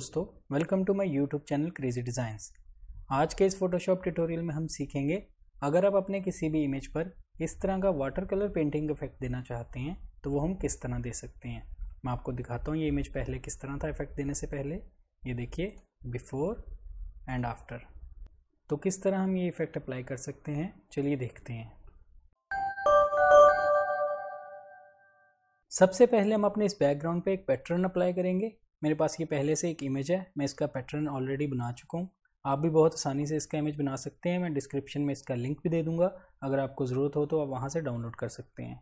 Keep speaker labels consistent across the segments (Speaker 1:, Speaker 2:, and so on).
Speaker 1: दोस्तों welcome to my YouTube channel crazy designs आज के इस फोटोशॉप ट्यूटोरियल में हम सीखेंगे अगर आप अपने किसी भी इमेज पर इस तरह का वाटर कलर पेंटिंग इफेक्ट देना चाहते हैं तो वो हम किस तरह दे सकते हैं मैं आपको दिखाता हूँ ये इमेज पहले किस तरह था इफेक्ट देने से पहले ये देखिए बिफोर एंड आफ्टर तो किस तरह हम ये इफेक्ट अप्लाई कर सकते हैं चलिए देखते हैं सबसे पहले हम अपने इस बैकग्राउंड पे एक पैटर्न अप्लाई करेंगे मेरे पास ये पहले से एक इमेज है मैं इसका पैटर्न ऑलरेडी बना चुका हूँ आप भी बहुत आसानी से इसका इमेज बना सकते हैं मैं डिस्क्रिप्शन में इसका लिंक भी दे दूँगा अगर आपको ज़रूरत हो तो आप वहाँ से डाउनलोड कर सकते हैं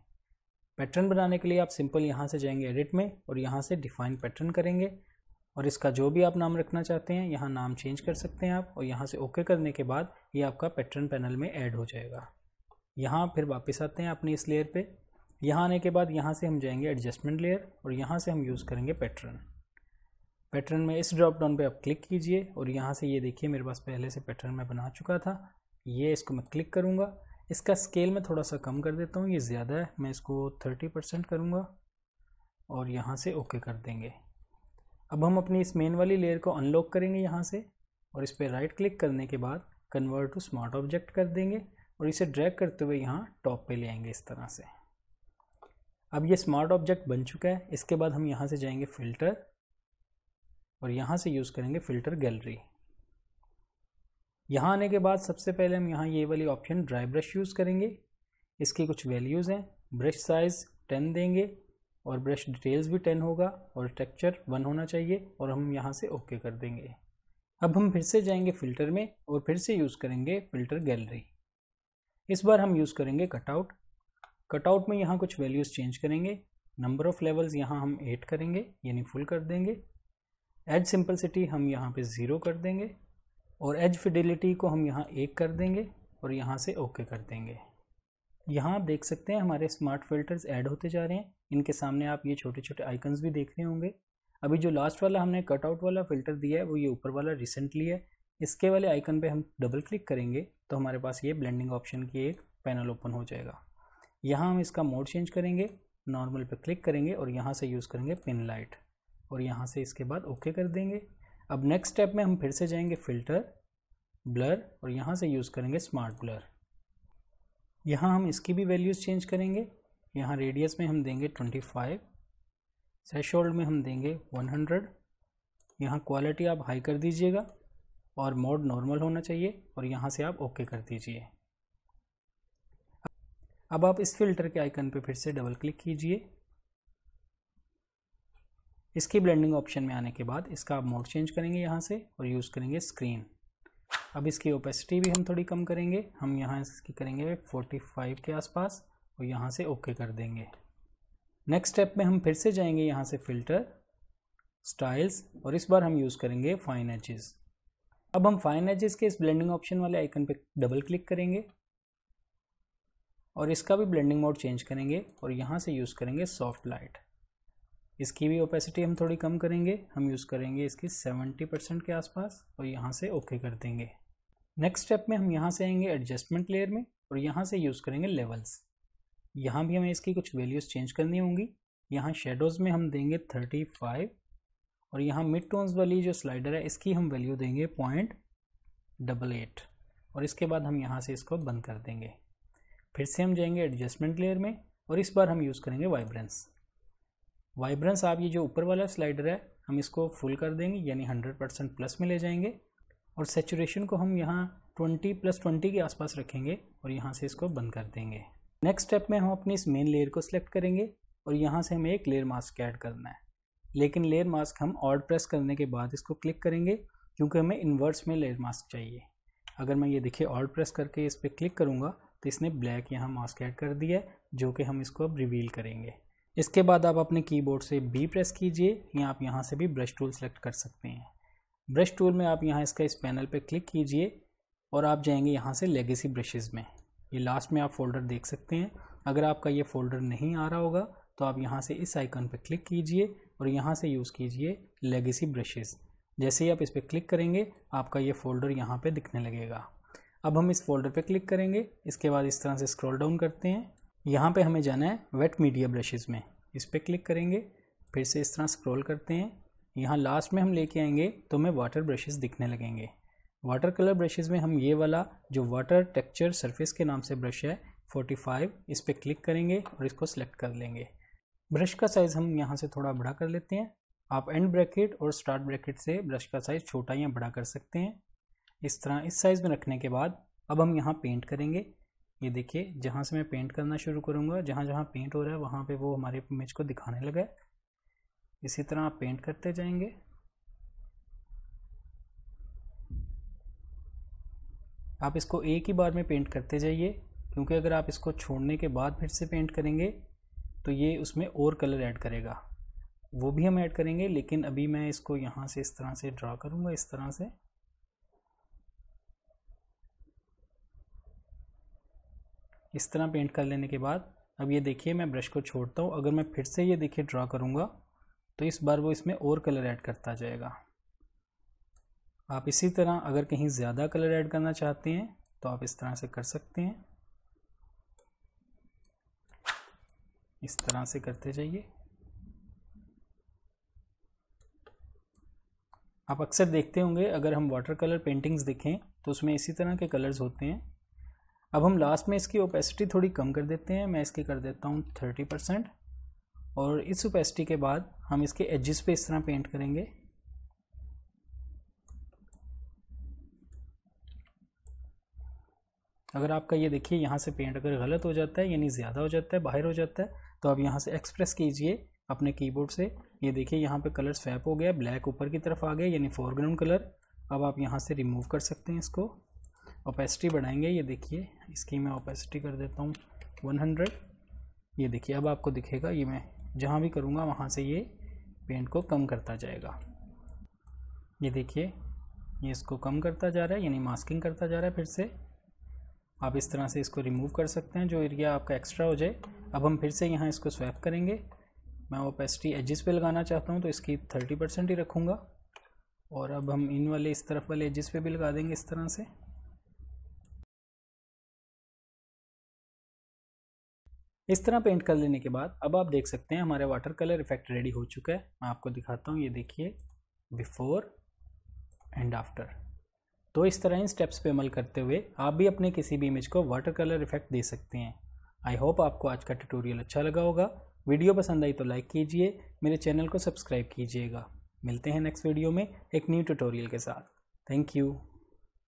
Speaker 1: पैटर्न बनाने के लिए आप सिंपल यहाँ से जाएंगे एडिट में और यहाँ से डिफाइन पैटर्न करेंगे और इसका जो भी आप नाम रखना चाहते हैं यहाँ नाम चेंज कर सकते हैं आप और यहाँ से ओके करने के बाद ये आपका पैटर्न पैनल में ऐड हो जाएगा यहाँ फिर वापस आते हैं अपनी इस लेयर पे यहाँ आने के बाद यहाँ से हम जाएंगे एडजस्टमेंट लेयर और यहाँ से हम यूज़ करेंगे पैटर्न पैटर्न में इस ड्रॉप डाउन पर आप क्लिक कीजिए और यहाँ से ये देखिए मेरे पास पहले से पैटर्न में बना चुका था ये इसको मैं क्लिक करूँगा इसका स्केल मैं थोड़ा सा कम कर देता हूँ ये ज़्यादा है मैं इसको थर्टी परसेंट करूँगा और यहाँ से ओके कर देंगे अब हम अपनी इस मेन वाली लेयर को अनलॉक करेंगे यहाँ से और इस पर राइट क्लिक करने के बाद कन्वर्ट टू स्मार्ट ऑब्जेक्ट कर देंगे और इसे ड्रैग करते हुए यहाँ टॉप पे ले आएंगे इस तरह से अब ये स्मार्ट ऑब्जेक्ट बन चुका है इसके बाद हम यहाँ से जाएंगे फ़िल्टर और यहाँ से यूज़ करेंगे फ़िल्टर गैलरी यहाँ आने के बाद सबसे पहले हम यहाँ ये वाली ऑप्शन ड्राई ब्रश यूज़ करेंगे इसकी कुछ वैल्यूज़ हैं ब्रश साइज़ टेन देंगे और ब्रश डिटेल्स भी टेन होगा और टेक्चर वन होना चाहिए और हम यहाँ से ओके कर देंगे अब हम फिर से जाएंगे फ़िल्टर में और फिर से यूज़ करेंगे फ़िल्टर गैलरी इस बार हम यूज़ करेंगे कटआउट कटआउट में यहाँ कुछ वैल्यूज़ चेंज करेंगे नंबर ऑफ़ लेवल्स यहाँ हम एट करेंगे यानी फुल कर देंगे एज सिंपलसिटी हम यहाँ पे ज़ीरो कर देंगे और एज फिडेलिटी को हम यहाँ एक कर देंगे और यहाँ से ओके कर देंगे यहाँ आप देख सकते हैं हमारे स्मार्ट फिल्टर्स ऐड होते जा रहे हैं इनके सामने आप ये छोटे छोटे आइकन्स भी देख रहे होंगे अभी जो लास्ट वाला हमने कट आउट वाला फ़िल्टर दिया है वो ये ऊपर वाला रिसेंटली है इसके वाले आइकन पे हम डबल क्लिक करेंगे तो हमारे पास ये ब्लेंडिंग ऑप्शन की एक पैनल ओपन हो जाएगा यहाँ हम इसका मोड चेंज करेंगे नॉर्मल पर क्लिक करेंगे और यहाँ से यूज़ करेंगे पिन लाइट और यहाँ से इसके बाद ओके कर देंगे अब नेक्स्ट स्टेप में हम फिर से जाएंगे फ़िल्टर ब्लर और यहाँ से यूज़ करेंगे स्मार्ट ब्लर यहाँ हम इसकी भी वैल्यूज़ चेंज करेंगे यहाँ रेडियस में हम देंगे ट्वेंटी फाइव सेशोल्ड में हम देंगे वन हंड्रेड यहाँ क्वालिटी आप हाई कर दीजिएगा और मोड नॉर्मल होना चाहिए और यहाँ से आप ओके कर दीजिए अब आप इस फिल्टर के आइकन पर फिर से डबल क्लिक कीजिए इसकी ब्लेंडिंग ऑप्शन में आने के बाद इसका आप मोड चेंज करेंगे यहाँ से और यूज़ करेंगे स्क्रीन अब इसकी ओपेसिटी भी हम थोड़ी कम करेंगे हम यहाँ इसकी करेंगे 45 के आसपास और यहाँ से ओके कर देंगे नेक्स्ट स्टेप में हम फिर से जाएंगे यहाँ से फ़िल्टर स्टाइल्स और इस बार हम यूज़ करेंगे फाइन एजेस अब हम फाइन एजेस के इस ब्लेंडिंग ऑप्शन वाले आइकन पर डबल क्लिक करेंगे और इसका भी ब्लेंडिंग मोड चेंज करेंगे और यहाँ से यूज़ करेंगे सॉफ्ट लाइट इसकी भी ओपेसिटी हम थोड़ी कम करेंगे हम यूज़ करेंगे इसकी 70 परसेंट के आसपास और यहाँ से ओके कर देंगे नेक्स्ट स्टेप में हम यहाँ से आएंगे एडजस्टमेंट लेयर में और यहाँ से यूज़ करेंगे लेवल्स यहाँ भी हमें इसकी कुछ वैल्यूज़ चेंज करनी होंगी यहाँ शेडोज़ में हम देंगे थर्टी फाइव और यहाँ मिड टोन्स वाली जो स्लाइडर है इसकी हम वैल्यू देंगे पॉइंट डबल एट और इसके बाद हम यहाँ से इसको बंद कर देंगे फिर से हम जाएंगे एडजस्टमेंट लेयर में और इस बार हम यूज़ करेंगे वाइब्रेंस वाइब्रेंस आप ये जो ऊपर वाला स्लाइडर है हम इसको फुल कर देंगे यानी हंड्रेड परसेंट प्लस में ले जाएंगे और सेचुरेशन को हम यहाँ ट्वेंटी प्लस ट्वेंटी के आसपास रखेंगे और यहाँ से इसको बंद कर देंगे नेक्स्ट स्टेप में हम अपनी इस मेन लेयर को सिलेक्ट करेंगे और यहाँ से हमें एक लेयर मास्क ऐड करना है लेकिन लेयर मास्क हम ऑर्ड प्रेस करने के बाद इसको क्लिक करेंगे क्योंकि हमें इन्वर्स में लेयर मास्क चाहिए अगर मैं ये देखिए ऑर्ड प्रेस करके इस पर क्लिक करूँगा तो इसने ब्लैक यहाँ मास्क ऐड कर दिया है जो कि हम इसको अब रिवील करेंगे इसके बाद आप अपने कीबोर्ड से बी प्रेस कीजिए या आप यहाँ से भी ब्रश टूल सेलेक्ट कर सकते हैं ब्रश टूल में आप यहाँ इसका इस पैनल पर क्लिक कीजिए और आप जाएंगे यहाँ से लेगेसी ब्रशेज़ में ये लास्ट में आप फोल्डर देख सकते हैं अगर आपका ये फोल्डर नहीं आ रहा होगा तो आप यहाँ से इस आइकन पर क्लिक कीजिए और यहाँ से यूज़ कीजिए लेगेसी ब्रशेज़ जैसे ही आप इस पर क्लिक करेंगे आपका ये फोल्डर यहाँ पर दिखने लगेगा अब हम इस फोल्डर पर क्लिक करेंगे इसके बाद इस तरह से स्क्रॉल डाउन करते हैं यहाँ पे हमें जाना है वेट मीडिया ब्रशेज़ में इस पर क्लिक करेंगे फिर से इस तरह स्क्रॉल करते हैं यहाँ लास्ट में हम लेके आएंगे तो हमें वाटर ब्रशेस दिखने लगेंगे वाटर कलर ब्रशेज़ में हम ये वाला जो वाटर टेक्चर सरफेस के नाम से ब्रश है 45 इस पर क्लिक करेंगे और इसको सेलेक्ट कर लेंगे ब्रश का साइज़ हम यहाँ से थोड़ा बड़ा कर लेते हैं आप एंड ब्रैकेट और स्टार्ट ब्रैकेट से ब्रश का साइज़ छोटा या बड़ा कर सकते हैं इस तरह इस साइज़ में रखने के बाद अब हम यहाँ पेंट करेंगे ये देखिए जहाँ से मैं पेंट करना शुरू करूँगा जहाँ जहाँ पेंट हो रहा है वहाँ पे वो हमारे इमेज को दिखाने लगा है इसी तरह आप पेंट करते जाएंगे आप इसको एक ही बार में पेंट करते जाइए क्योंकि अगर आप इसको छोड़ने के बाद फिर से पेंट करेंगे तो ये उसमें और कलर ऐड करेगा वो भी हम ऐड करेंगे लेकिन अभी मैं इसको यहाँ से इस तरह से ड्रा करूँगा इस तरह से इस तरह पेंट कर लेने के बाद अब ये देखिए मैं ब्रश को छोड़ता हूँ अगर मैं फिर से ये देखिए ड्रा करूँगा तो इस बार वो इसमें और कलर ऐड करता जाएगा आप इसी तरह अगर कहीं ज़्यादा कलर ऐड करना चाहते हैं तो आप इस तरह से कर सकते हैं इस तरह से करते जाइए आप अक्सर देखते होंगे अगर हम वाटर कलर पेंटिंग्स देखें तो उसमें इसी तरह के कलर्स होते हैं अब हम लास्ट में इसकी ओपेसिटी थोड़ी कम कर देते हैं मैं इसकी कर देता हूँ थर्टी परसेंट और इस ओपेसिटी के बाद हम इसके एजिस पे इस तरह पेंट करेंगे अगर आपका ये देखिए यहाँ से पेंट अगर गलत हो जाता है यानी ज़्यादा हो जाता है बाहर हो जाता है तो आप यहाँ से एक्सप्रेस कीजिए अपने कीबोर्ड से ये देखिए यहाँ पे कलर स्वैप हो गया ब्लैक ऊपर की तरफ आ गया यानी फोरग्राउंड कलर अब आप यहाँ से रिमूव कर सकते हैं इसको ओपेसिटी बढ़ाएंगे ये देखिए इसकी मैं ओपेसिटी कर देता हूँ वन हंड्रेड ये देखिए अब आपको दिखेगा ये मैं जहाँ भी करूँगा वहाँ से ये पेंट को कम करता जाएगा ये देखिए ये इसको कम करता जा रहा है यानी मास्किंग करता जा रहा है फिर से आप इस तरह से इसको रिमूव कर सकते हैं जो एरिया आपका एक्स्ट्रा हो जाए अब हम फिर से यहाँ इसको स्वैप करेंगे मैं ओपेसिटी एजिस पे लगाना चाहता हूँ तो इसकी थर्टी परसेंट ही रखूँगा और अब हम इन वाले इस तरफ वाले एजिस पे भी लगा देंगे इस तरह से इस तरह पेंट कर लेने के बाद अब आप देख सकते हैं हमारा वाटर कलर इफेक्ट रेडी हो चुका है मैं आपको दिखाता हूँ ये देखिए बिफोर एंड आफ्टर तो इस तरह इन स्टेप्स पे अमल करते हुए आप भी अपने किसी भी इमेज को वाटर कलर इफेक्ट दे सकते हैं आई होप आपको आज का ट्यूटोरियल अच्छा लगा होगा वीडियो पसंद आई तो लाइक कीजिए मेरे चैनल को सब्सक्राइब कीजिएगा मिलते हैं नेक्स्ट वीडियो में एक न्यू ट्यूटोरियल के साथ थैंक यू